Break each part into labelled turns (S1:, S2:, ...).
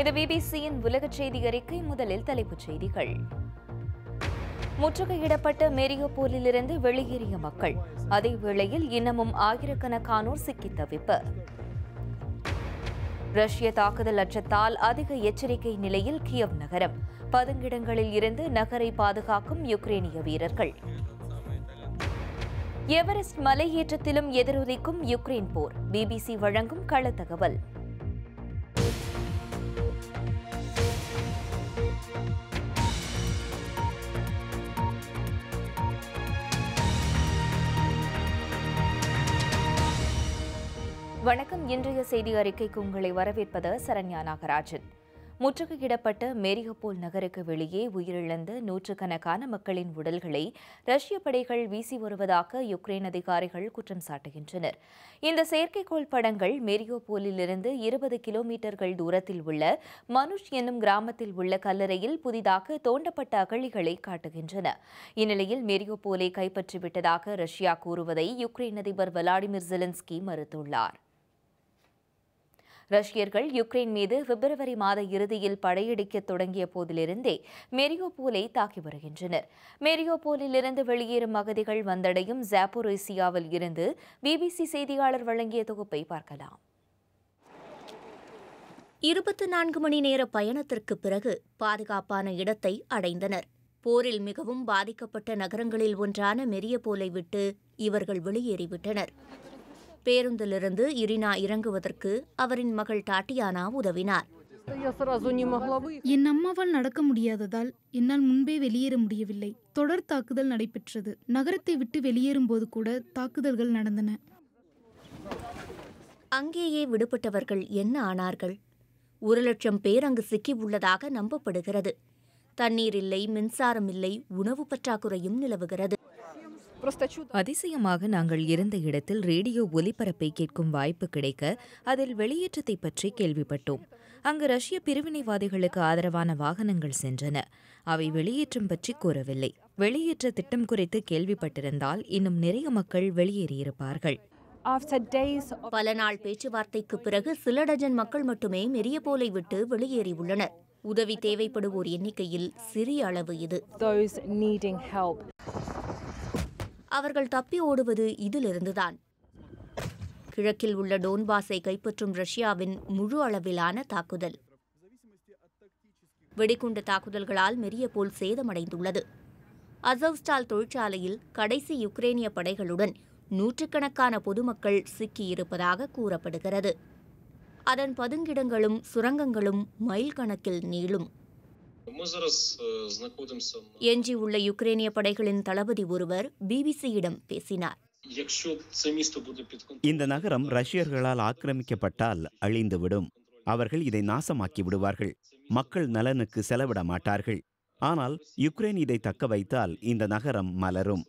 S1: இது பிபிசியின் உலக செய்தி அறிக்கை முதலில் தலைப்புச் செய்திகள் முற்றுகையிடப்பட்ட மெரியோபோலிலிருந்து வெளியேறிய மக்கள் அதே வேளையில் இன்னமும் ஆயிரக்கணக்கானோர் சிக்கித் தவிப்பு ரஷ்ய தாக்குதல் அச்சத்தால் அதிக எச்சரிக்கை நிலையில் கியவ் நகரம் பதுங்கிடங்களில் இருந்து நகரை பாதுகாக்கும் யுக்ரேனிய வீரர்கள் எவரெஸ்ட் மலையேற்றத்திலும் எதிரொலிக்கும் யுக்ரைன் போர் பிபிசி வழங்கும் கள தகவல் வணக்கம் இன்றைய செய்தி அறிக்கைக்கு உங்களை வரவேற்பது சரண்யா நாகராஜன் முற்றுகையிடப்பட்ட மேரிகப்போல் நகருக்கு வெளியே உயிரிழந்த நூற்றுக்கணக்கான மக்களின் உடல்களை ரஷ்ய படைகள் வீசி வருவதாக யுக்ரைன் அதிகாரிகள் குற்றம் சாட்டுகின்றனர் இந்த செயற்கைக்கோள் படங்கள் மேரியோபோலிலிருந்து இருபது கிலோமீட்டர்கள் தூரத்தில் உள்ள மனுஷ் என்னும் கிராமத்தில் உள்ள கல்லறையில் புதிதாக தோண்டப்பட்ட அகழிகளை காட்டுகின்றன இந்நிலையில் மேரியோபோலை கைப்பற்றிவிட்டதாக ரஷ்யா கூறுவதை யுக்ரைன் அதிபர் விளாடிமிர் ஜெலன்ஸ்கி மறுத்துள்ளார் ரஷ்யர்கள் யுக்ரைன் மீது பிப்ரவரி மாத இறுதியில் படையெடுக்க தொடங்கிய போதிலிருந்தே மெரியோபோலை தாக்கி வருகின்றனர் மெரியோபோலிலிருந்து வெளியேறும் அகதிகள் வந்தடையும் ஜாப்போரேசியாவில் இருந்து
S2: பிபிசி செய்தியாளர் வழங்கிய தொகுப்பை பார்க்கலாம் இருபத்தி நான்கு மணி நேர பயணத்திற்கு பிறகு பாதுகாப்பான இடத்தை அடைந்தனர் போரில் மிகவும் பாதிக்கப்பட்ட நகரங்களில் ஒன்றான மெரியபோலை விட்டு இவர்கள் வெளியேறிவிட்டனர் பேருந்திலிருந்து இரினா இறங்குவதற்கு அவரின் மகள் டாட்டியானா உதவினார் என் அம்மாவால் நடக்க முடியாததால் என்னால் முன்பே வெளியேற முடியவில்லை தொடர் தாக்குதல் நடைபெற்றது நகரத்தை விட்டு வெளியேறும் போது கூட தாக்குதல்கள் நடந்தன அங்கேயே விடுபட்டவர்கள் என்ன ஆனார்கள் ஒரு லட்சம் பேர் அங்கு சிக்கி உள்ளதாக நம்பப்படுகிறது தண்ணீர் இல்லை மின்சாரம் இல்லை உணவு பற்றாக்குறையும் நிலவுகிறது
S1: அதிசயமாக நாங்கள் இருந்த இடத்தில் ரேடியோ ஒலிபரப்பை கேட்கும் வாய்ப்பு கிடைக்க அதில் வெளியேற்றத்தை பற்றி கேள்விப்பட்டோம் அங்கு ரஷ்ய பிரிவினைவாதிகளுக்கு ஆதரவான வாகனங்கள் சென்றன அவை வெளியேற்றம் பற்றி கூறவில்லை வெளியேற்ற திட்டம் குறித்து கேள்விப்பட்டிருந்தால் இன்னும் நிறைய மக்கள் வெளியேறியிருப்பார்கள்
S2: பல நாள் பேச்சுவார்த்தைக்கு பிறகு சில டஜன் மக்கள் மட்டுமே மெரிய போலை விட்டு வெளியேறியுள்ளனர் உதவி தேவைப்படுவோர் எண்ணிக்கையில் சிறிய அளவு இது அவர்கள் தப்பி ஓடுவது இதிலிருந்துதான் கிழக்கில் உள்ள டோன்பாஸை கைப்பற்றும் ரஷ்யாவின் முழு அளவிலான தாக்குதல் வெடிகுண்டு தாக்குதல்களால் மெரிய போல் சேதமடைந்துள்ளது அசவ்ஸ்டால் தொழிற்சாலையில் கடைசி யுக்ரேனிய படைகளுடன் நூற்றுக்கணக்கான பொதுமக்கள் சிக்கியிருப்பதாக கூறப்படுகிறது அதன் பதுங்கிடங்களும் சுரங்கங்களும் மைல் கணக்கில் நீளும் உள்ள யுக்ரேனிய படைகளின் தளபதி ஒருவர் பிபிசியிடம் பேசினார்
S3: இந்த நகரம் ரஷ்யர்களால் ஆக்கிரமிக்கப்பட்டால் அழிந்துவிடும் அவர்கள் இதை நாசமாக்கி விடுவார்கள் மக்கள் நலனுக்கு செலவிட மாட்டார்கள் ஆனால் யுக்ரைன் இதை தக்க வைத்தால் இந்த நகரம் மலரும்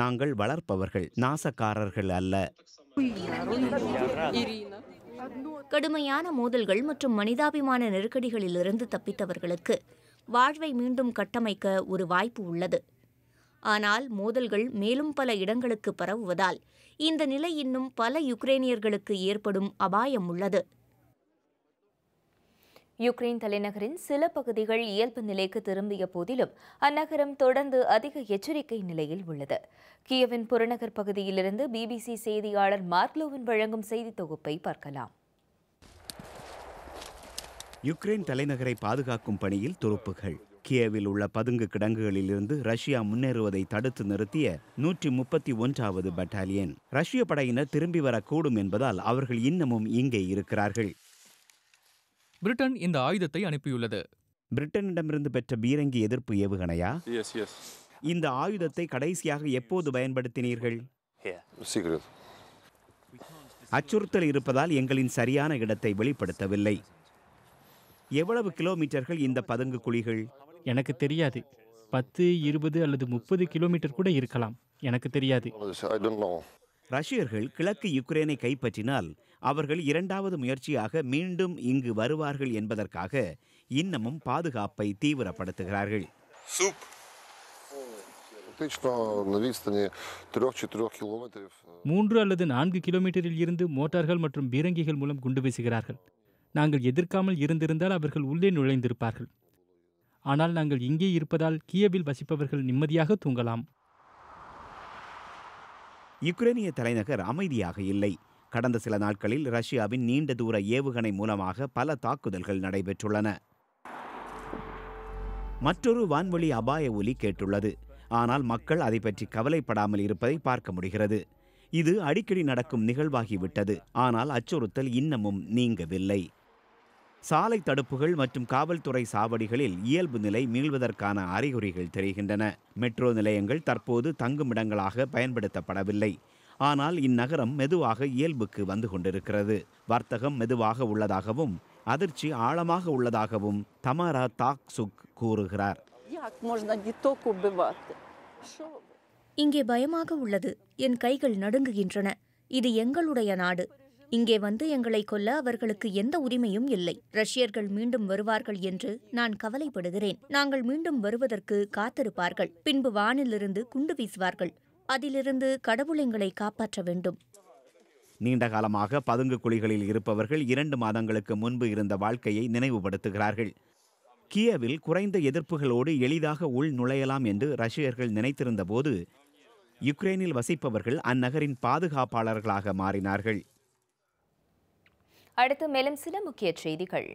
S3: நாங்கள் வளர்ப்பவர்கள் நாசக்காரர்கள் அல்ல
S2: கடுமையான மோதல்கள் மற்றும் மனிதாபிமான நெருக்கடிகளிலிருந்து தப்பித்தவர்களுக்கு வாழ்வை மீண்டும் கட்டமைக்க ஒரு வாய்ப்பு உள்ளது ஆனால் மோதல்கள் மேலும் பல இடங்களுக்கு பரவுவதால் இந்த நிலை இன்னும் பல யுக்ரேனியர்களுக்கு ஏற்படும் அபாயம் உள்ளது
S1: யுக்ரைன் தலைநகரின் சில பகுதிகள் இயல்பு நிலைக்கு திரும்பிய போதிலும் அந்நகரம் தொடர்ந்து அதிக எச்சரிக்கை நிலையில் உள்ளது கியவின் புறநகர் பகுதியிலிருந்து பிபிசி செய்தியாளர் மார்க்லோவின் வழங்கும் செய்தி தொகுப்பை பார்க்கலாம்
S3: யுக்ரைன் தலைநகரை பாதுகாக்கும் பணியில் துருப்புகள் கியவில் உள்ள பதுங்கு கிடங்குகளிலிருந்து ரஷ்யா முன்னேறுவதை தடுத்து நிறுத்திய நூற்றி முப்பத்தி ஒன்றாவது பட்டாலியன் ரஷ்ய படையினர் திரும்பி வரக்கூடும் என்பதால் அவர்கள் இன்னமும் இங்கே இருக்கிறார்கள்
S4: பிரிட்டன் இந்த ஆயுதத்தை அனுப்பியுள்ளது
S3: பிரிட்டனிடமிருந்து பெற்ற பீரங்கி எதிர்ப்பு ஏவுகணையா இந்த ஆயுதத்தை கடைசியாக எப்போது பயன்படுத்தினீர்கள் அச்சுறுத்தல் இருப்பதால் எங்களின் சரியான இடத்தை வெளிப்படுத்தவில்லை எவ்வளவு கிலோமீட்டர்கள் இந்த பதுங்கு குழிகள் எனக்கு தெரியாது பத்து இருபது அல்லது முப்பது கிலோமீட்டர் கூட இருக்கலாம் எனக்கு தெரியாது ரஷ்யர்கள் கிழக்கு யுக்ரைனை கைப்பற்றினால் அவர்கள் இரண்டாவது முயற்சியாக மீண்டும் இங்கு வருவார்கள் என்பதற்காக இன்னமும் பாதுகாப்பை தீவிரப்படுத்துகிறார்கள்
S1: э,
S3: மூன்று அல்லது நான்கு கிலோமீட்டரில் இருந்து மோட்டார்கள் மற்றும் பீரங்கிகள் மூலம் குண்டு வீசுகிறார்கள் நாங்கள் எதிர்க்காமல் இருந்திருந்தால் அவர்கள் உள்ளே நுழைந்திருப்பார்கள் ஆனால் நாங்கள் இங்கே இருப்பதால் கியவில் வசிப்பவர்கள் நிம்மதியாக தூங்கலாம் யுக்ரைனிய தலைநகர் அமைதியாக இல்லை கடந்த சில நாட்களில் ரஷ்யாவின் நீண்ட தூர ஏவுகணை மூலமாக பல தாக்குதல்கள் நடைபெற்றுள்ளன மற்றொரு வான்வழி அபாய ஒலி கேட்டுள்ளது ஆனால் மக்கள் அதை பற்றி கவலைப்படாமல் இருப்பதை பார்க்க முடிகிறது இது அடிக்கடி நடக்கும் நிகழ்வாகிவிட்டது ஆனால் அச்சுறுத்தல் இன்னமும் நீங்கவில்லை சாலை தடுப்புகள் மற்றும் காவல்துறை சாவடிகளில் இயல்பு நிலை மீள்வதற்கான அறிகுறிகள் தெரிகின்றன மெட்ரோ நிலையங்கள் தற்போது தங்குமிடங்களாக பயன்படுத்தப்படவில்லை ஆனால் இந்நகரம் மெதுவாக இயல்புக்கு வந்து கொண்டிருக்கிறது வர்த்தகம் மெதுவாக உள்ளதாகவும் அதிர்ச்சி ஆழமாக உள்ளதாகவும் தமாரா தாக் சுக் கூறுகிறார்
S2: இங்கே பயமாக உள்ளது என் கைகள் நடுங்குகின்றன இது எங்களுடைய நாடு இங்கே வந்து எங்களை கொல்ல அவர்களுக்கு எந்த உரிமையும் இல்லை ரஷ்யர்கள் மீண்டும் வருவார்கள் என்று நான் கவலைப்படுகிறேன் நாங்கள் மீண்டும் வருவதற்கு காத்திருப்பார்கள் பின்பு வானிலிருந்து குண்டு வீசுவார்கள் அதிலிருந்து கடவுள் எங்களை காப்பாற்ற வேண்டும்
S3: நீண்ட காலமாக பதுங்கு குழிகளில் இருப்பவர்கள் இரண்டு மாதங்களுக்கு முன்பு இருந்த வாழ்க்கையை நினைவுபடுத்துகிறார்கள் கியவில் குறைந்த எதிர்ப்புகளோடு எளிதாக உள் நுழையலாம் என்று ரஷ்யர்கள் நினைத்திருந்த போது யுக்ரைனில் வசிப்பவர்கள் அந்நகரின் பாதுகாப்பாளர்களாக மாறினார்கள்
S1: அடுத்து மேலும் சில முக்கிய செய்திகள்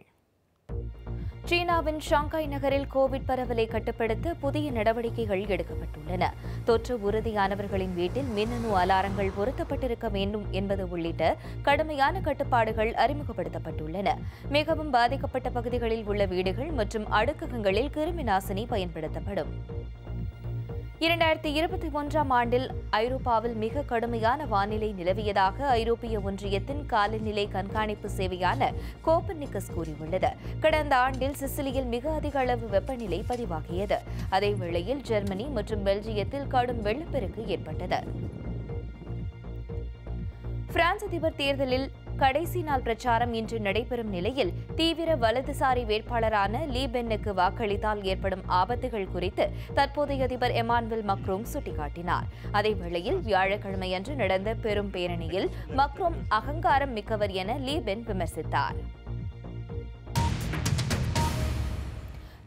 S1: சீனாவின் ஷாங்காய் நகரில் கோவிட் பரவலை கட்டுப்படுத்த புதிய நடவடிக்கைகள் எடுக்கப்பட்டுள்ளன தொற்று உறுதியானவர்களின் வீட்டில் மின்னணு அலாரங்கள் பொருத்தப்பட்டிருக்க வேண்டும் என்பது உள்ளிட்ட கடுமையான கட்டுப்பாடுகள் அறிமுகப்படுத்தப்பட்டுள்ளன மிகவும் பாதிக்கப்பட்ட பகுதிகளில் உள்ள வீடுகள் மற்றும் அடுக்ககங்களில் கிருமி நாசினி பயன்படுத்தப்படும் இரண்டாயிரத்தி இருபத்தி ஒன்றாம் ஆண்டில் ஐரோப்பாவில் மிக கடுமையான வானிலை நிலவியதாக ஐரோப்பிய ஒன்றியத்தின் காலநிலை கண்காணிப்பு சேவையான கோப்பர்னிக்கஸ் கூறியுள்ளது கடந்த ஆண்டில் சிசிலியில் மிக அதிக அளவு வெப்பநிலை பதிவாகியது அதேவேளையில் ஜெர்மனி மற்றும் பெல்ஜியத்தில் கடும் வெள்ளப்பெருக்கு ஏற்பட்டது பிரான்ஸ் அதிபர் தேர்தலில் கடைசி நாள் பிரச்சாரம் இன்று நடைபெறும் நிலையில் தீவிர வலதுசாரி வேட்பாளரான லீ பென்னுக்கு வாக்களித்தால் ஏற்படும் ஆபத்துகள் குறித்து தற்போதைய அதிபர் எமானுவேல் மக்ரோம் சுட்டிக்காட்டினார் அதேவேளையில் வியாழக்கிழமையன்று நடந்த பெரும் பேரணியில் மக்ரோம் அகங்காரம் மிக்கவர் என லீ பென் விமர்சித்தார்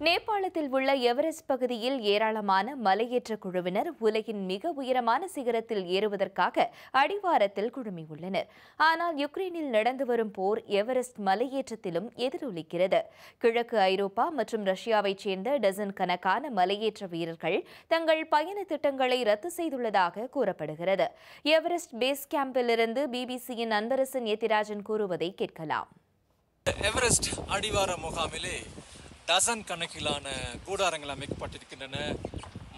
S1: நேபாளத்தில் உள்ள எவரெஸ்ட் பகுதியில் ஏராளமான மலையேற்ற குழுவினர் உலகின் மிக உயரமான சிகரத்தில் ஏறுவதற்காக அடிவாரத்தில் குழுமியுள்ளனர் ஆனால் யுக்ரைனில் நடந்து வரும் போர் எவரெஸ்ட் மலையேற்றத்திலும் எதிரொலிக்கிறது கிழக்கு ஐரோப்பா மற்றும் ரஷ்யாவைச் சேர்ந்த டசன் கணக்கான மலையேற்ற வீரர்கள் தங்கள் பயண திட்டங்களை ரத்து செய்துள்ளதாக கூறப்படுகிறது எவரெஸ்ட் பேஸ் கேம்பிலிருந்து பிபிசியின் அன்பரசன் எத்திராஜன் கூறுவதை கேட்கலாம்
S4: எவரெஸ்ட் அடிவார முகாமிலே டசன் கணக்கிலான கூடாரங்கள் அமைக்கப்பட்டிருக்கின்றன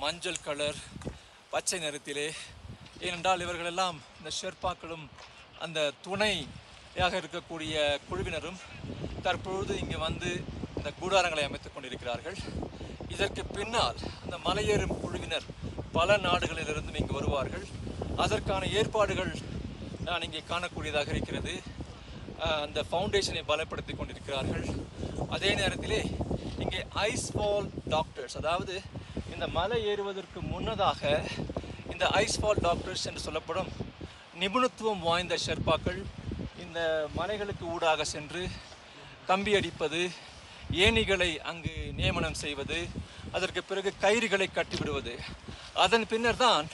S4: மஞ்சள் கலர் பச்சை நிறத்திலே ஏனென்றால் இவர்களெல்லாம் இந்த ஷெர்பாக்களும் அந்த துணையாக இருக்கக்கூடிய குழுவினரும் தற்பொழுது இங்கே வந்து இந்த கூடாரங்களை அமைத்துக் கொண்டிருக்கிறார்கள் இதற்கு பின்னால் அந்த மலையேறும் குழுவினர் பல நாடுகளிலிருந்தும் இங்கு வருவார்கள் அதற்கான ஏற்பாடுகள் நான் இங்கே காணக்கூடியதாக இருக்கிறது அந்த ஃபவுண்டேஷனை பலப்படுத்தி கொண்டிருக்கிறார்கள் அதே நேரத்திலே இங்கே ஐஸ்ஃபால் டாக்டர்ஸ் அதாவது இந்த மலை ஏறுவதற்கு முன்னதாக இந்த ஐஸ்ஃபால் டாக்டர்ஸ் என்று சொல்லப்படும் நிபுணத்துவம் வாய்ந்த ஷெர்பாக்கள் இந்த மலைகளுக்கு ஊடாக சென்று கம்பி அடிப்பது ஏணிகளை அங்கு நியமனம் செய்வது அதற்கு பிறகு கயிறுகளை கட்டிவிடுவது அதன் பின்னர் தான்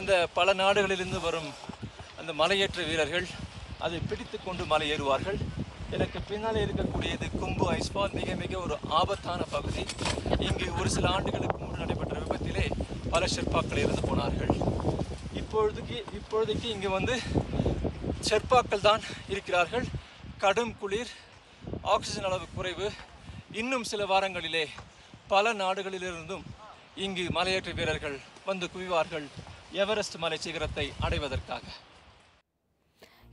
S4: அந்த பல நாடுகளிலிருந்து வரும் அந்த மலையேற்ற வீரர்கள் அதை பிடித்து கொண்டு மலை ஏறுவார்கள் எனக்கு பின்னால் இருக்கக்கூடியது கும்பு ஐஸ்பால் மிக மிக ஒரு ஆபத்தான பகுதி இங்கு ஒரு சில ஆண்டுகளுக்கு முன்பு நடைபெற்ற விபத்திலே பல செற்பாக்கள் இருந்து போனார்கள் இப்பொழுதுக்கு இப்பொழுதுக்கு இங்கு வந்து செற்பாக்கள் தான் இருக்கிறார்கள் கடும் குளிர் ஆக்சிஜன் அளவு குறைவு இன்னும் சில வாரங்களிலே பல நாடுகளிலிருந்தும் இங்கு மலையேற்ற வீரர்கள் வந்து குவிவார்கள் எவரெஸ்ட் மலை சிகரத்தை அடைவதற்காக